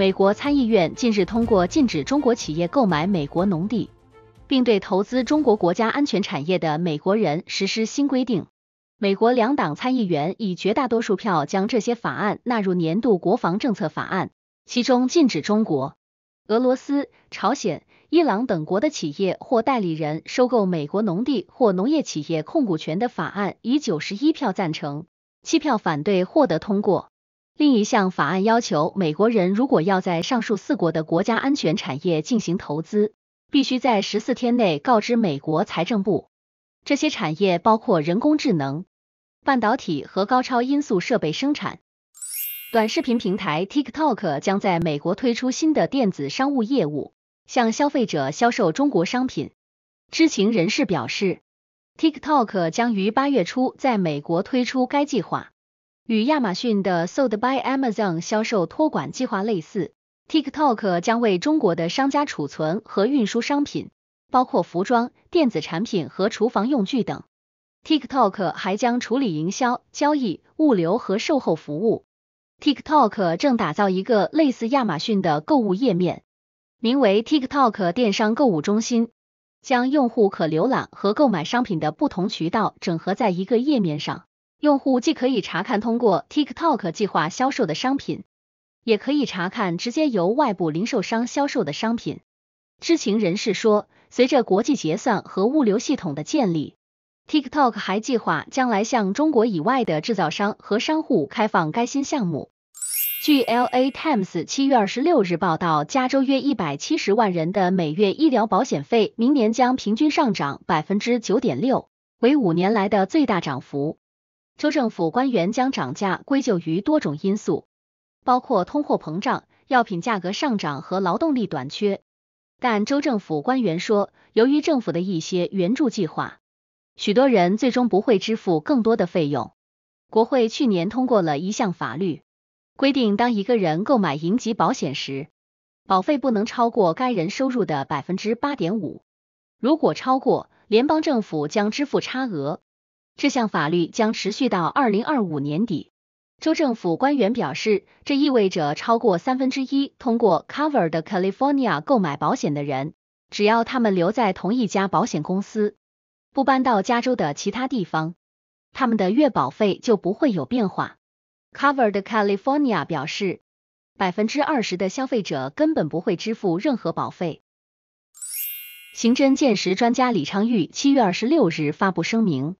美国参议院近日通过禁止中国企业购买美国农地，并对投资中国国家安全产业的美国人实施新规定。美国两党参议员以绝大多数票将这些法案纳入年度国防政策法案。其中，禁止中国、俄罗斯、朝鲜、伊朗等国的企业或代理人收购美国农地或农业企业控股权的法案，以九十一票赞成、七票反对获得通过。另一项法案要求，美国人如果要在上述四国的国家安全产业进行投资，必须在十四天内告知美国财政部。这些产业包括人工智能、半导体和高超音速设备生产。短视频平台 TikTok 将在美国推出新的电子商务业务，向消费者销售中国商品。知情人士表示，TikTok 将于八月初在美国推出该计划。与亚马逊的 Sold by Amazon 销售托管计划类似，TikTok 将为中国的商家储存和运输商品，包括服装、电子产品和厨房用具等。TikTok 还将处理营销、交易、物流和售后服务。TikTok 正打造一个类似亚马逊的购物页面，名为 TikTok 电商购物中心，将用户可浏览和购买商品的不同渠道整合在一个页面上。用户既可以查看通过 TikTok 计划销售的商品，也可以查看直接由外部零售商销售的商品。知情人士说，随着国际结算和物流系统的建立，TikTok 还计划将来向中国以外的制造商和商户开放该新项目。据 LA Times 七月二十六日报道，加州约一百七十万人的每月医疗保险费明年将平均上涨百分之九点六，为五年来的最大涨幅。州政府官员将涨价归咎于多种因素，包括通货膨胀、药品价格上涨和劳动力短缺。但州政府官员说，由于政府的一些援助计划，许多人最终不会支付更多的费用。国会去年通过了一项法律，规定当一个人购买银级保险时，保费不能超过该人收入的百分之八点五。如果超过，联邦政府将支付差额。这项法律将持续到二零二五年底。州政府官员表示，这意味着超过三分之一通过 Covered California 购买保险的人，只要他们留在同一家保险公司，不搬到加州的其他地方，他们的月保费就不会有变化。Covered California 表示，百分之二十的消费者根本不会支付任何保费。刑侦鉴识专家李昌钰七月二十六日发布声明。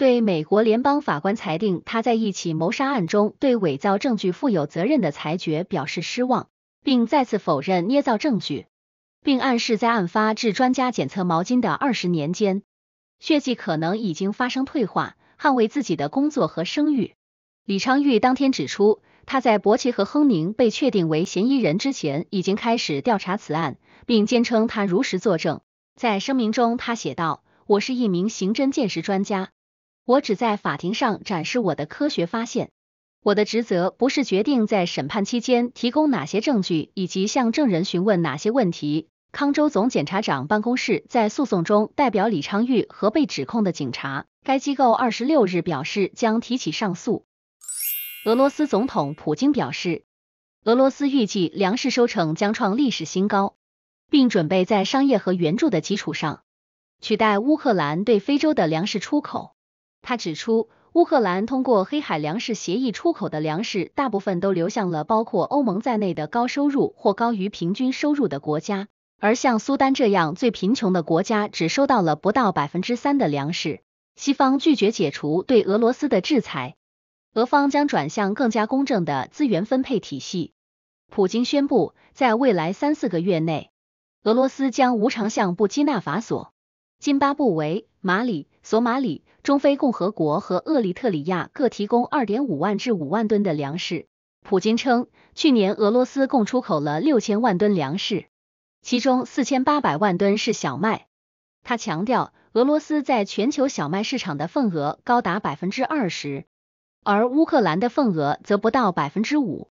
对美国联邦法官裁定他在一起谋杀案中对伪造证据负有责任的裁决表示失望，并再次否认捏造证据，并暗示在案发至专家检测毛巾的二十年间，血迹可能已经发生退化，捍卫自己的工作和声誉。李昌钰当天指出，他在伯奇和亨宁被确定为嫌疑人之前已经开始调查此案，并坚称他如实作证。在声明中，他写道：“我是一名刑侦鉴识专家。”我只在法庭上展示我的科学发现。我的职责不是决定在审判期间提供哪些证据以及向证人询问哪些问题。康州总检察长办公室在诉讼中代表李昌钰和被指控的警察。该机构二十六日表示将提起上诉。俄罗斯总统普京表示，俄罗斯预计粮食收成将创历史新高，并准备在商业和援助的基础上取代乌克兰对非洲的粮食出口。他指出，乌克兰通过黑海粮食协议出口的粮食，大部分都流向了包括欧盟在内的高收入或高于平均收入的国家，而像苏丹这样最贫穷的国家只收到了不到百分之三的粮食。西方拒绝解除对俄罗斯的制裁，俄方将转向更加公正的资源分配体系。普京宣布，在未来三四个月内，俄罗斯将无偿向布基纳法索。津巴布韦、马里、索马里、中非共和国和厄立特里亚各提供2.5万至5万吨的粮食。普京称，去年俄罗斯共出口了6000万吨粮食，其中4800万吨是小麦。他强调，俄罗斯在全球小麦市场的份额高达百分之二十，而乌克兰的份额则不到百分之五。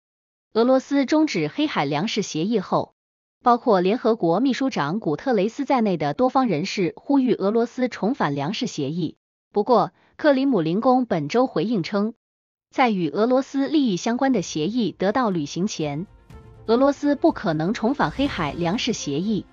俄罗斯终止黑海粮食协议后。包括联合国秘书长古特雷斯在内的多方人士呼吁俄罗斯重返粮食协议。不过，克里姆林宫本周回应称，在与俄罗斯利益相关的协议得到履行前，俄罗斯不可能重返黑海粮食协议。